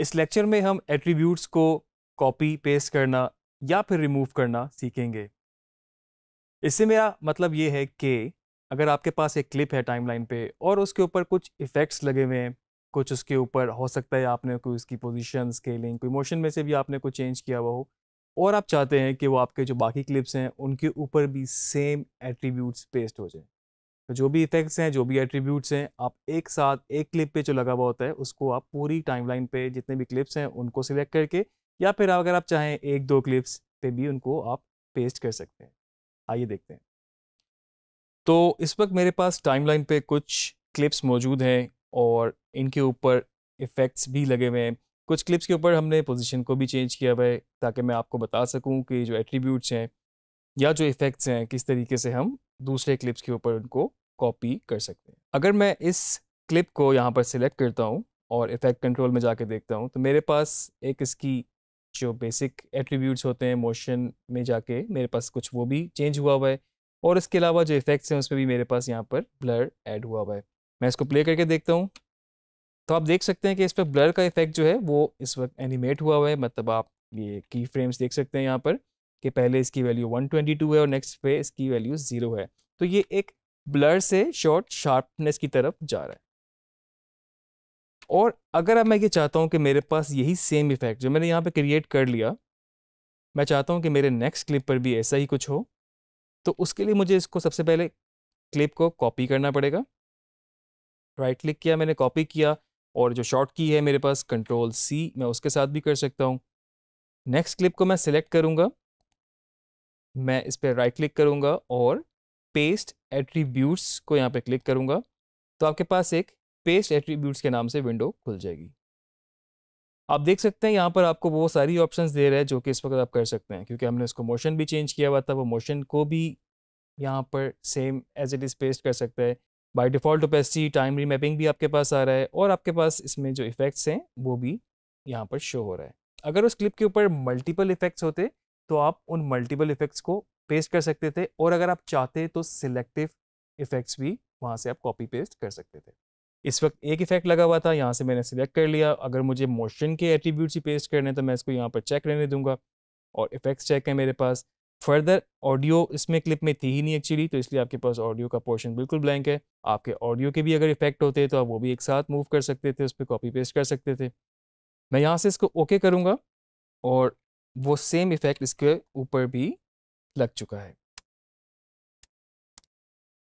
इस लेक्चर में हम एट्रीब्यूट्स को कॉपी पेस्ट करना या फिर रिमूव करना सीखेंगे इससे मेरा मतलब ये है कि अगर आपके पास एक क्लिप है टाइमलाइन पे और उसके ऊपर कुछ इफ़ेक्ट्स लगे हुए हैं कुछ उसके ऊपर हो सकता है आपने कोई उसकी पोजीशन स्केलिंग कोई मोशन में से भी आपने कुछ चेंज किया हुआ हो और आप चाहते हैं कि वो आपके जो बाकी क्लिप्स हैं उनके ऊपर भी सेम एट्रीब्यूट्स पेस्ट हो जाए तो जो भी इफेक्ट्स हैं जो भी एट्रीब्यूट्स हैं आप एक साथ एक क्लिप पे जो लगा हुआ होता है उसको आप पूरी टाइमलाइन पे जितने भी क्लिप्स हैं उनको सिलेक्ट करके या फिर अगर आप चाहें एक दो क्लिप्स पे भी उनको आप पेस्ट कर सकते हैं आइए देखते हैं तो इस वक्त मेरे पास टाइमलाइन पे कुछ क्लिप्स मौजूद हैं और इनके ऊपर इफ़ेक्ट्स भी लगे हुए हैं कुछ क्लिप्स के ऊपर हमने पोजिशन को भी चेंज किया हुआ है ताकि मैं आपको बता सकूँ कि जो एट्रीब्यूट्स हैं या जो इफ़ेक्ट्स हैं किस तरीके से हम दूसरे क्लिप्स के ऊपर उनको कॉपी कर सकते हैं अगर मैं इस क्लिप को यहाँ पर सिलेक्ट करता हूँ और इफेक्ट कंट्रोल में जाके देखता हूँ तो मेरे पास एक इसकी जो बेसिक एट्रीब्यूट्स होते हैं मोशन में जाके मेरे पास कुछ वो भी चेंज हुआ हुआ है और इसके अलावा जो इफेक्ट्स हैं उसमें भी मेरे पास यहाँ पर ब्लर ऐड हुआ हुआ है मैं इसको प्ले करके देखता हूँ तो आप देख सकते हैं कि इस पर ब्लर का इफेक्ट जो है वो इस वक्त एनिमेट हुआ हुआ है मतलब आप ये की फ्रेम्स देख सकते हैं यहाँ पर कि पहले इसकी वैल्यू 122 है और नेक्स्ट पे इसकी वैल्यू ज़ीरो है तो ये एक ब्लर से शॉर्ट शार्पनेस की तरफ जा रहा है और अगर अब मैं ये चाहता हूँ कि मेरे पास यही सेम इफेक्ट जो मैंने यहाँ पे क्रिएट कर लिया मैं चाहता हूँ कि मेरे नेक्स्ट क्लिप पर भी ऐसा ही कुछ हो तो उसके लिए मुझे इसको सबसे पहले क्लिप को कॉपी करना पड़ेगा राइट क्लिक किया मैंने कॉपी किया और जो शॉर्ट की है मेरे पास कंट्रोल सी मैं उसके साथ भी कर सकता हूँ नेक्स्ट क्लिप को मैं सिलेक्ट करूँगा मैं इस पर राइट क्लिक करूँगा और पेस्ट एट्रीब्यूट्स को यहाँ पर क्लिक करूँगा तो आपके पास एक पेस्ट एट्रीब्यूट्स के नाम से विंडो खुल जाएगी आप देख सकते हैं यहाँ पर आपको वो सारी ऑप्शंस दे रहा है जो कि इस वक्त आप कर सकते हैं क्योंकि हमने उसको मोशन भी चेंज किया हुआ था वो मोशन को भी यहाँ पर same as it is paste कर सकता है by default opacity time remapping भी आपके पास आ रहा है और आपके पास इसमें जो इफ़ेक्ट्स हैं वो भी यहाँ पर शो हो रहा है अगर उस क्लिप के ऊपर मल्टीपल इफ़ेक्ट्स होते तो आप उन मल्टीपल इफ़ेक्ट्स को पेस्ट कर सकते थे और अगर आप चाहते तो सिलेक्टिव इफ़ेक्ट्स भी वहाँ से आप कॉपी पेस्ट कर सकते थे इस वक्त एक इफेक्ट लगा हुआ था यहाँ से मैंने सिलेक्ट कर लिया अगर मुझे मोशन के एट्रीब्यूट्स ही पेस्ट करने तो मैं इसको यहाँ पर चेक रहने दूंगा और इफेक्ट्स चेक है मेरे पास फर्दर ऑडियो इसमें क्लिप में थी ही नहीं एक्चुअली तो इसलिए आपके पास ऑडियो का पोर्शन बिल्कुल ब्लैंक है आपके ऑडियो के भी अगर इफेक्ट होते तो आप वो भी एक साथ मूव कर सकते थे उस पर कॉपी पेस्ट कर सकते थे मैं यहाँ से इसको ओके okay करूँगा और वो सेम इफेक्ट इसके ऊपर भी लग चुका है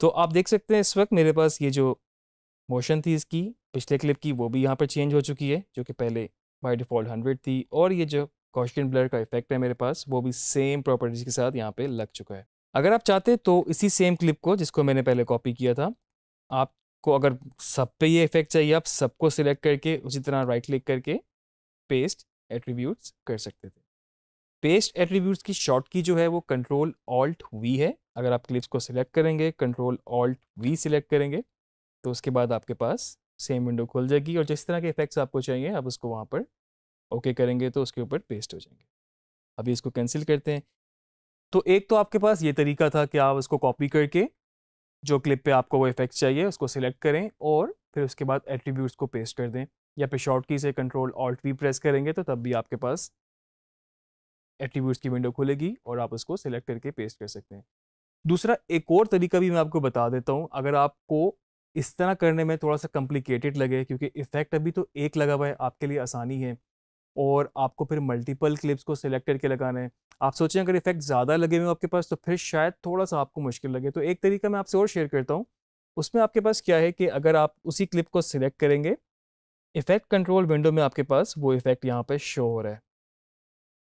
तो आप देख सकते हैं इस वक्त मेरे पास ये जो मोशन थी इसकी पिछले क्लिप की वो भी यहाँ पर चेंज हो चुकी है जो कि पहले बाई डिफ़ॉल्ट हंड्रेड थी और ये जो कॉस्टियन ब्लर का इफेक्ट है मेरे पास वो भी सेम प्रॉपर्टीज के साथ यहाँ पे लग चुका है अगर आप चाहते तो इसी सेम क्लिप को जिसको मैंने पहले कॉपी किया था आपको अगर सब पे ये इफेक्ट चाहिए आप सबको सिलेक्ट करके उसी तरह राइट क्लिक करके पेस्ट एट्रीब्यूट कर सकते थे पेस्ट एट्रीब्यूट्स की शॉर्ट की जो है वो कंट्रोल ऑल्ट वी है अगर आप क्लिप्स को सिलेक्ट करेंगे कंट्रोल ऑल्ट वी सिलेक्ट करेंगे तो उसके बाद आपके पास सेम विंडो खुल जाएगी और जिस तरह के इफेक्ट्स आपको चाहिए आप उसको वहाँ पर ओके okay करेंगे तो उसके ऊपर पेस्ट हो जाएंगे अभी इसको कैंसिल करते हैं तो एक तो आपके पास ये तरीका था कि आप उसको कॉपी करके जो क्लिप पे आपको वो इफेक्ट चाहिए उसको सिलेक्ट करें और फिर उसके बाद एट्रीब्यूट्स को पेस्ट कर दें या फिर शॉर्ट की से कंट्रोल ऑल्ट भी प्रेस करेंगे तो तब भी आपके पास एट्रीब्यूट्स की विंडो खुलेगी और आप उसको सिलेक्ट करके पेस्ट कर सकते हैं दूसरा एक और तरीका भी मैं आपको बता देता हूँ अगर आपको इस तरह करने में थोड़ा सा कॉम्प्लिकेटेड लगे क्योंकि इफेक्ट अभी तो एक लगा हुआ है आपके लिए आसानी है और आपको फिर मल्टीपल क्लिप्स को सिलेक्ट करके लगाना है आप सोचें अगर इफेक्ट ज़्यादा लगे हुए आपके पास तो फिर शायद थोड़ा सा आपको मुश्किल लगे तो एक तरीका मैं आपसे और शेयर करता हूँ उसमें आपके पास क्या है कि अगर आप उसी क्लिप को सिलेक्ट करेंगे इफेक्ट कंट्रोल विंडो में आपके पास वो इफेक्ट यहाँ पर शो हो रहा है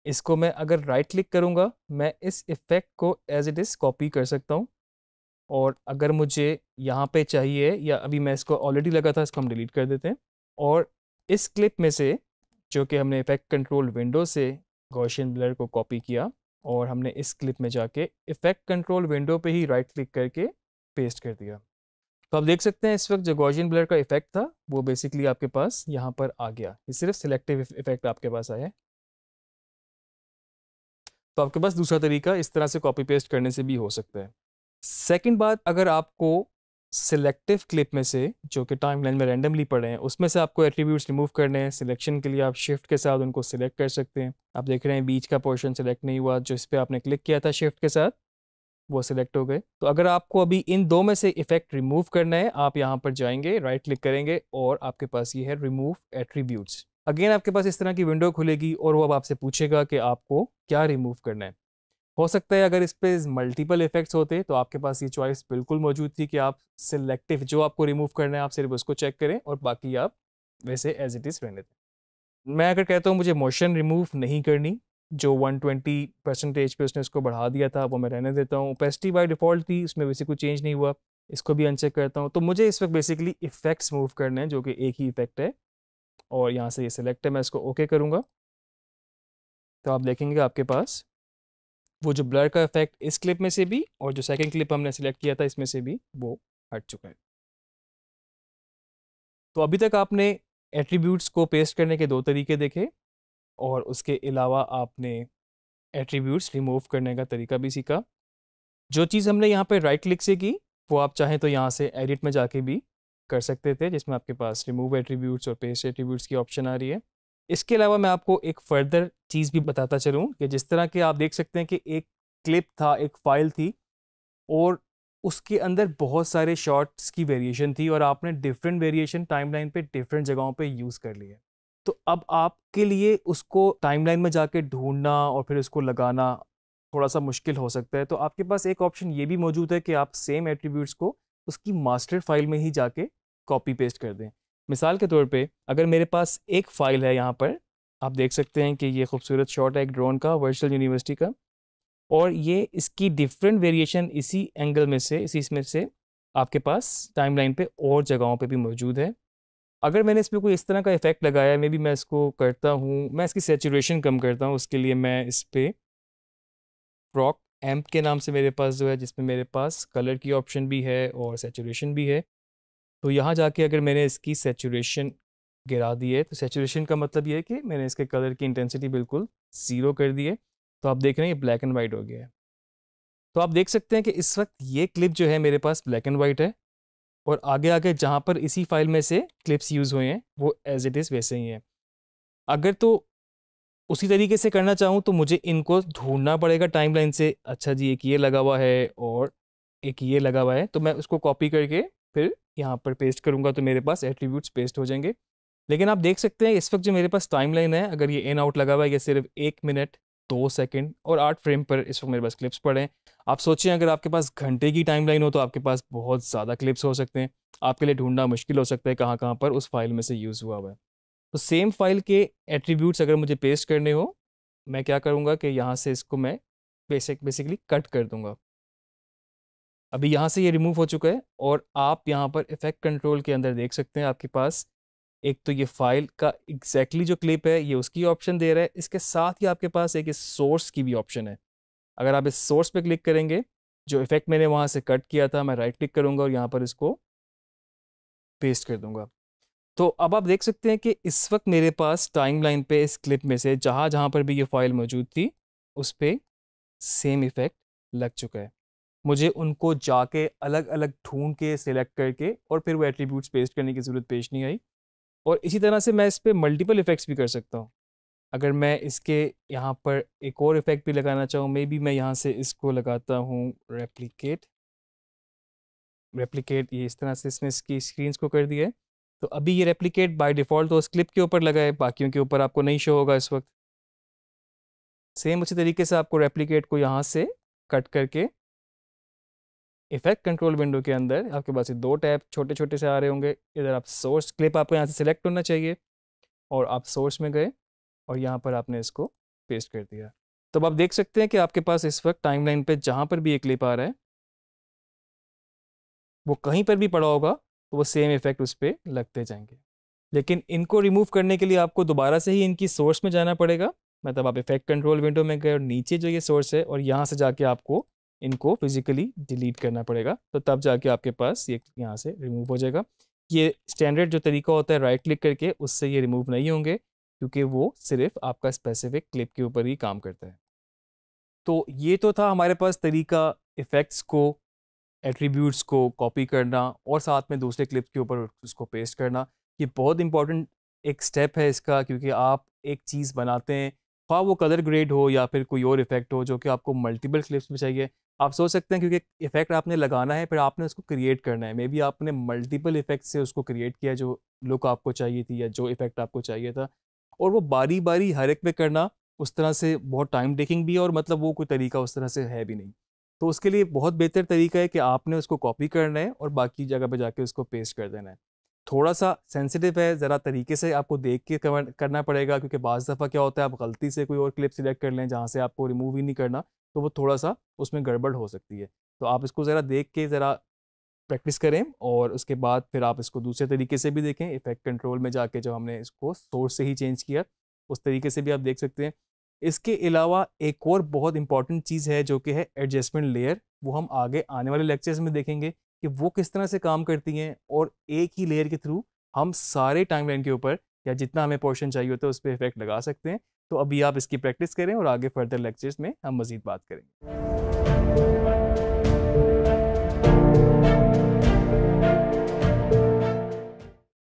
इसको मैं अगर राइट क्लिक करूँगा मैं इस इफ़ेक्ट को एज इट इज़ कॉपी कर सकता हूँ और अगर मुझे यहाँ पे चाहिए या अभी मैं इसको ऑलरेडी लगा था इसको हम डिलीट कर देते हैं और इस क्लिप में से जो कि हमने इफेक्ट कंट्रोल विंडो से गौशन ब्लर को कॉपी किया और हमने इस क्लिप में जाके इफेक्ट कंट्रोल विंडो पे ही राइट क्लिक करके पेस्ट कर दिया तो आप देख सकते हैं इस वक्त जो गौशन ब्लर का इफेक्ट था वो बेसिकली आपके पास यहाँ पर आ गया ये सिर्फ सिलेक्टिव इफेक्ट आपके पास आया है तो आपके पास दूसरा तरीका इस तरह से कॉपी पेस्ट करने से भी हो सकता है सेकंड बात अगर आपको सिलेक्टिव क्लिप में से जो कि टाइमलाइन में रैंडमली पड़े हैं उसमें से आपको एट्रीब्यूट्स रिमूव करने हैं सिलेक्शन के लिए आप शिफ्ट के साथ उनको सिलेक्ट कर सकते हैं आप देख रहे हैं बीच का पोर्शन सिलेक्ट नहीं हुआ जो इस पर आपने क्लिक किया था शिफ्ट के साथ वो सिलेक्ट हो गए तो अगर आपको अभी इन दो में से इफेक्ट रिमूव करना है आप यहाँ पर जाएंगे राइट क्लिक करेंगे और आपके पास ये है रिमूव एट्रीब्यूट्स अगेन आपके पास इस तरह की विंडो खुलेगी और वो अब आपसे पूछेगा कि आपको क्या रिमूव करना है हो सकता है अगर इस पर मल्टीपल इफेक्ट्स होते तो आपके पास ये चॉइस बिल्कुल मौजूद थी कि आप सिलेक्टिव जो आपको रिमूव करना है आप सिर्फ उसको चेक करें और बाकी आप वैसे एज इट इज़ रहने दें मैं अगर कहता हूँ मुझे मोशन रिमूव नहीं करनी जो 120 परसेंटेज पर उसने उसको बढ़ा दिया था वो मैं रहने देता हूँ ओपेसिटी बाई डिफ़ॉल्ट थी उसमें वैसे कोई चेंज नहीं हुआ इसको भी अनचेक करता हूँ तो मुझे इस वक्त बेसिकली इफेक्ट्स मूव करने हैं जो कि एक ही इफेक्ट है और यहाँ से ये सिलेक्ट है मैं इसको ओके okay करूँगा तो आप देखेंगे आपके पास वो जो ब्लर का इफेक्ट इस क्लिप में से भी और जो सेकंड क्लिप हमने सेलेक्ट किया था इसमें से भी वो हट चुका है तो अभी तक आपने एट्रीब्यूट्स को पेस्ट करने के दो तरीके देखे और उसके अलावा आपने एट्रीब्यूट्स रिमूव करने का तरीका भी सीखा जो चीज़ हमने यहाँ पे राइट क्लिक से की वो आप चाहें तो यहाँ से एडिट में जाके भी कर सकते थे जिसमें आपके पास रिमूव एट्रीब्यूट्स और पेस्ट एट्रीब्यूट्स की ऑप्शन आ रही है इसके अलावा मैं आपको एक फर्दर चीज़ भी बताता चलूँ कि जिस तरह के आप देख सकते हैं कि एक क्लिप था एक फाइल थी और उसके अंदर बहुत सारे शॉर्ट्स की वेरिएशन थी और आपने डिफरेंट वेरिएशन टाइमलाइन पे डिफरेंट जगहों पे यूज़ कर लिए तो अब आपके लिए उसको टाइमलाइन में जाके ढूंढना और फिर उसको लगाना थोड़ा सा मुश्किल हो सकता है तो आपके पास एक ऑप्शन ये भी मौजूद है कि आप सेम एट्रीब्यूट्स को उसकी मास्टर फाइल में ही जाके कॉपी पेस्ट कर दें मिसाल के तौर पे अगर मेरे पास एक फ़ाइल है यहाँ पर आप देख सकते हैं कि ये खूबसूरत शॉट है एक ड्रोन का वर्चुअल यूनिवर्सिटी का और ये इसकी डिफरेंट वेरिएशन इसी एंगल में से इसी इसमें से आपके पास टाइमलाइन पे और जगहों पे भी मौजूद है अगर मैंने इस पर कोई इस तरह का इफेक्ट लगाया मे बी मैं इसको करता हूँ मैं इसकी सेचुरेशन कम करता हूँ उसके लिए मैं इस पर प्रॉक एम्प के नाम से मेरे पास जो है जिसमें मेरे पास कलर की ऑप्शन भी है और सेचुरेशन भी है तो यहाँ जाके अगर मैंने इसकी सेचुरेशन गिरा दी है तो सेचुरेशन का मतलब ये है कि मैंने इसके कलर की इंटेंसिटी बिल्कुल ज़ीरो कर दी है तो आप देख रहे हैं ये ब्लैक एंड वाइट हो गया है तो आप देख सकते हैं कि इस वक्त ये क्लिप जो है मेरे पास ब्लैक एंड वाइट है और आगे आगे जहाँ पर इसी फाइल में से क्लिप्स यूज़ हुए हैं वो एज इट इज़ वैसे ही हैं अगर तो उसी तरीके से करना चाहूँ तो मुझे इनको ढूंढना पड़ेगा टाइमलाइन से अच्छा जी एक ये लगा हुआ है और एक ये लगा हुआ है तो मैं उसको कॉपी करके फिर यहाँ पर पेस्ट करूँगा तो मेरे पास एट्रीब्यूट्स पेस्ट हो जाएंगे लेकिन आप देख सकते हैं इस वक्त जो मेरे पास टाइमलाइन है अगर ये इन आउट लगा हुआ है ये सिर्फ एक मिनट दो सेकंड और आठ फ्रेम पर इस वक्त मेरे पास क्लिप्स पड़े हैं आप सोचिए अगर आपके पास घंटे की टाइमलाइन हो तो आपके पास बहुत ज़्यादा क्लिप्स हो सकते हैं आपके लिए ढूंढना मुश्किल हो सकता है कहाँ कहाँ पर उस फाइल में से यूज़ हुआ हुआ है तो सेम फाइल के एट्रीब्यूट्स अगर मुझे पेस्ट करने हो मैं क्या करूँगा कि यहाँ से इसको मैं बेसिक बेसिकली कट कर दूँगा अभी यहाँ से ये रिमूव हो चुका है और आप यहाँ पर इफेक्ट कंट्रोल के अंदर देख सकते हैं आपके पास एक तो ये फाइल का एग्जैक्टली exactly जो क्लिप है ये उसकी ऑप्शन दे रहा है इसके साथ ही आपके पास एक सोर्स की भी ऑप्शन है अगर आप इस सोर्स पे क्लिक करेंगे जो इफेक्ट मैंने वहाँ से कट किया था मैं राइट क्लिक करूँगा और यहाँ पर इसको पेस्ट कर दूँगा तो अब आप देख सकते हैं कि इस वक्त मेरे पास टाइम लाइन पर इस क्लिप में से जहाँ जहाँ पर भी ये फाइल मौजूद थी उस पर सेम इफ़ेक्ट लग चुका है मुझे उनको जाके अलग अलग ढूंढ के सेलेक्ट करके और फिर वो एट्रीब्यूट्स पेस्ट करने की ज़रूरत पेश नहीं आई और इसी तरह से मैं इस पर मल्टीपल इफ़ेक्ट्स भी कर सकता हूँ अगर मैं इसके यहाँ पर एक और इफ़ेक्ट भी लगाना चाहूँ मे बी मैं यहाँ से इसको लगाता हूँ रेप्लिकेट रेप्लिकेट ये इस तरह से इसमें इसकी स्क्रीन को कर दिया है तो अभी ये रेप्लिकेट बाय डिफ़ॉल्ट तो उस क्लिप के ऊपर लगा है बाकियों के ऊपर आपको नहीं शो होगा इस वक्त सेम उसी तरीके से आपको रेप्लिकेट को यहाँ से कट करके इफेक्ट कंट्रोल विंडो के अंदर आपके पास ये दो टैब छोटे छोटे से आ रहे होंगे इधर आप सोर्स क्लिप आपको यहाँ से सिलेक्ट होना चाहिए और आप सोर्स में गए और यहाँ पर आपने इसको पेस्ट कर दिया तो आप देख सकते हैं कि आपके पास इस वक्त टाइमलाइन पे जहाँ पर भी ये क्लिप आ रहा है वो कहीं पर भी पड़ा होगा तो वो सेम इफेक्ट उस पर लगते जाएंगे लेकिन इनको रिमूव करने के लिए आपको दोबारा से ही इनकी सोर्स में जाना पड़ेगा मतलब आप इफेक्ट कंट्रोल विंडो में गए और नीचे जो ये सोर्स है और यहाँ से जाके आपको इनको फिजिकली डिलीट करना पड़ेगा तो तब जाके आपके पास ये यहाँ से रिमूव हो जाएगा ये स्टैंडर्ड जो तरीका होता है राइट क्लिक करके उससे ये रिमूव नहीं होंगे क्योंकि वो सिर्फ आपका स्पेसिफिक क्लिप के ऊपर ही काम करता है तो ये तो था हमारे पास तरीका इफ़ेक्ट्स को एट्रीब्यूट्स को कॉपी करना और साथ में दूसरे क्लिप के ऊपर उसको पेस्ट करना ये बहुत इंपॉर्टेंट एक स्टेप है इसका क्योंकि आप एक चीज़ बनाते हैं हाँ वो कलर ग्रेड हो या फिर कोई और इफेक्ट हो जो कि आपको मल्टीपल क्लिप्स में चाहिए आप सोच सकते हैं क्योंकि इफेक्ट आपने लगाना है फिर आपने उसको क्रिएट करना है मे बी आपने मल्टीपल इफेक्ट से उसको क्रिएट किया जो लुक आपको चाहिए थी या जो इफेक्ट आपको चाहिए था और वो बारी बारी हर एक पे करना उस तरह से बहुत टाइम टेकिंग भी है और मतलब वो कोई तरीका उस तरह से है भी नहीं तो उसके लिए बहुत बेहतर तरीका है कि आपने उसको कॉपी करना है और बाकी जगह पर जाके उसको पेस्ट कर देना है थोड़ा सा सेंसिटिव है ज़रा तरीके से आपको देख के करना पड़ेगा क्योंकि बज़ दफ़ा क्या होता है आप गलती से कोई और क्लिप सिलेक्ट कर लें जहाँ से आपको रिमूव ही नहीं करना तो वो थोड़ा सा उसमें गड़बड़ हो सकती है तो आप इसको ज़रा देख के ज़रा प्रैक्टिस करें और उसके बाद फिर आप इसको दूसरे तरीके से भी देखें इफेक्ट कंट्रोल में जाके जब हमने इसको सोर्स से ही चेंज किया उस तरीके से भी आप देख सकते हैं इसके अलावा एक और बहुत इंपॉर्टेंट चीज़ है जो कि है एडजस्टमेंट लेयर वो हम आगे आने वाले लेक्चर्स में देखेंगे कि वो किस तरह से काम करती हैं और एक ही लेयर के थ्रू हम सारे टाइम लाइन के ऊपर या जितना हमें पोर्शन चाहिए होता है उस पर इफेक्ट लगा सकते हैं तो अभी आप इसकी प्रैक्टिस करें और आगे फर्दर लेक्चर्स में हम मज़ीद बात करेंगे